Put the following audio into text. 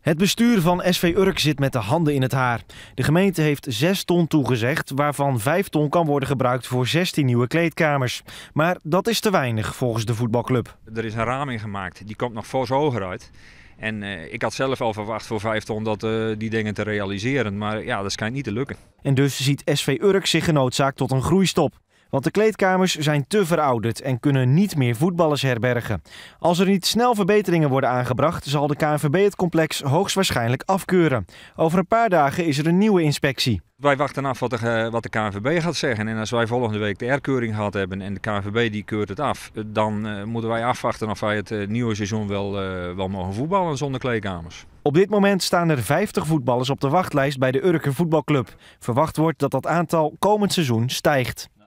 Het bestuur van SV Urk zit met de handen in het haar. De gemeente heeft 6 ton toegezegd, waarvan 5 ton kan worden gebruikt voor 16 nieuwe kleedkamers. Maar dat is te weinig volgens de voetbalclub. Er is een raming gemaakt, die komt nog fors hoger uit. En eh, ik had zelf al verwacht voor 5 ton dat, eh, die dingen te realiseren, maar ja, dat schijnt niet te lukken. En dus ziet SV Urk zich genoodzaakt tot een groeistop. Want de kleedkamers zijn te verouderd en kunnen niet meer voetballers herbergen. Als er niet snel verbeteringen worden aangebracht, zal de KNVB het complex hoogstwaarschijnlijk afkeuren. Over een paar dagen is er een nieuwe inspectie. Wij wachten af wat de, eh, KNVB gaat zeggen. En als wij volgende week de herkeuring gehad hebben en de KNVB die keurt het af, eh, dan eh, moeten wij afwachten of wij het nieuwe seizoen wel, wel mogen voetballen zonder kleedkamers. Op dit moment staan er 50 voetballers op de wachtlijst bij de Urker Voetbalclub. Verwacht wordt dat dat aantal komend seizoen stijgt.